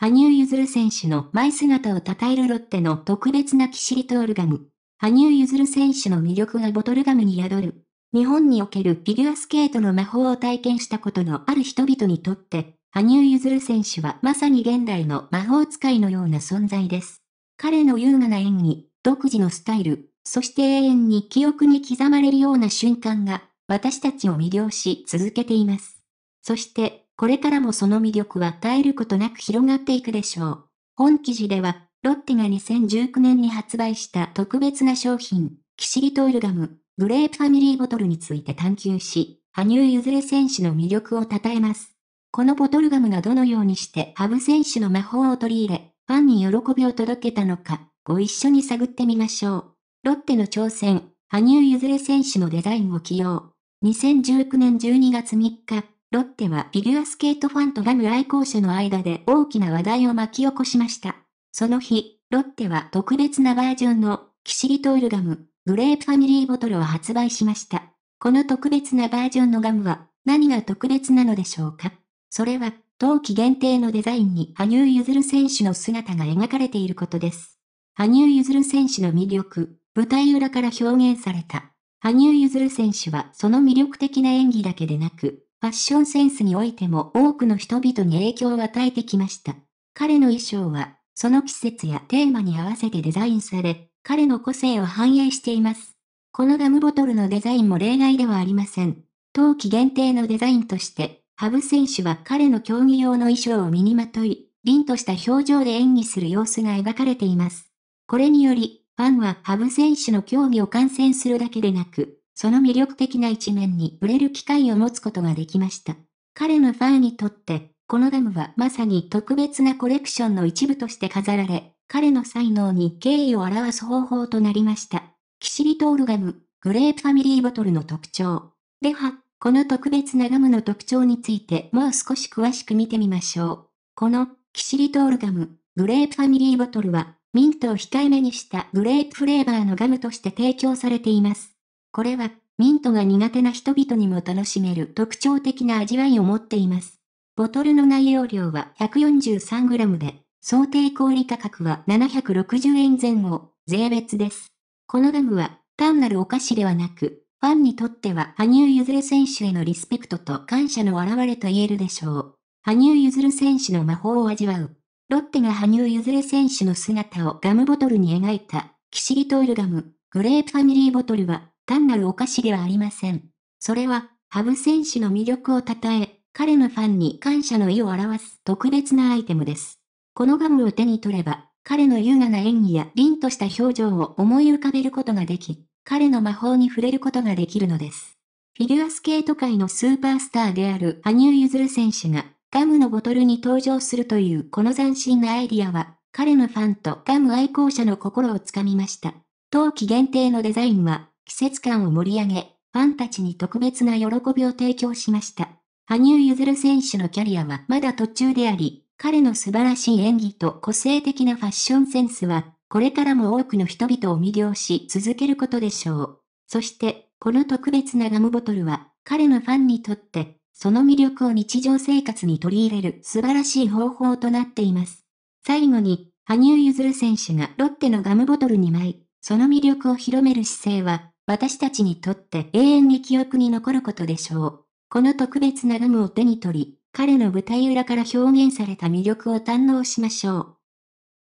羽生結弦選手の前姿を称えるロッテの特別なキシリトールガム。羽生結弦選手の魅力がボトルガムに宿る。日本におけるフィギュアスケートの魔法を体験したことのある人々にとって、羽生結弦選手はまさに現代の魔法使いのような存在です。彼の優雅な演技、独自のスタイル、そして永遠に記憶に刻まれるような瞬間が、私たちを魅了し続けています。そして、これからもその魅力は耐えることなく広がっていくでしょう。本記事では、ロッテが2019年に発売した特別な商品、キシリトールガム、グレープファミリーボトルについて探求し、羽生譲れ選手の魅力を称えます。このボトルガムがどのようにして羽生選手の魔法を取り入れ、ファンに喜びを届けたのか、ご一緒に探ってみましょう。ロッテの挑戦、羽生譲れ選手のデザインを起用。2019年12月3日、ロッテはフィギュアスケートファンとガム愛好者の間で大きな話題を巻き起こしました。その日、ロッテは特別なバージョンのキシリトールガム、グレープファミリーボトルを発売しました。この特別なバージョンのガムは何が特別なのでしょうかそれは、冬季限定のデザインに羽生結弦選手の姿が描かれていることです。羽生結弦選手の魅力、舞台裏から表現された。羽生結弦選手はその魅力的な演技だけでなく、ファッションセンスにおいても多くの人々に影響を与えてきました。彼の衣装は、その季節やテーマに合わせてデザインされ、彼の個性を反映しています。このガムボトルのデザインも例外ではありません。冬季限定のデザインとして、ハブ選手は彼の競技用の衣装を身にまとい、凛とした表情で演技する様子が描かれています。これにより、ファンはハブ選手の競技を観戦するだけでなく、その魅力的な一面に触れる機会を持つことができました。彼のファンにとって、このダムはまさに特別なコレクションの一部として飾られ、彼の才能に敬意を表す方法となりました。キシリトールガム、グレープファミリーボトルの特徴。では、この特別なガムの特徴についてもう少し詳しく見てみましょう。この、キシリトールガム、グレープファミリーボトルは、ミントを控えめにしたグレープフレーバーのガムとして提供されています。これは、ミントが苦手な人々にも楽しめる特徴的な味わいを持っています。ボトルの内容量は 143g で、想定小売価格は760円前後、税別です。このガムは、単なるお菓子ではなく、ファンにとっては羽生結弦選手へのリスペクトと感謝の表れと言えるでしょう。羽生結弦選手の魔法を味わう。ロッテが羽生結弦選手の姿をガムボトルに描いた、キシリトールガム、グレープファミリーボトルは、単なるお菓子ではありません。それは、羽生選手の魅力を称え、彼のファンに感謝の意を表す特別なアイテムです。このガムを手に取れば、彼の優雅な演技や凛とした表情を思い浮かべることができ、彼の魔法に触れることができるのです。フィギュアスケート界のスーパースターである羽生結弦選手が、ガムのボトルに登場するというこの斬新なアイディアは、彼のファンとガム愛好者の心をつかみました。冬季限定のデザインは、季節感を盛り上げ、ファンたちに特別な喜びを提供しました。羽生結弦選手のキャリアはまだ途中であり、彼の素晴らしい演技と個性的なファッションセンスは、これからも多くの人々を魅了し続けることでしょう。そして、この特別なガムボトルは、彼のファンにとって、その魅力を日常生活に取り入れる素晴らしい方法となっています。最後に、羽生結弦選手がロッテのガムボトルに舞い、その魅力を広める姿勢は、私たちにとって永遠に記憶に残ることでしょう。この特別なガムを手に取り、彼の舞台裏から表現された魅力を堪能しましょう。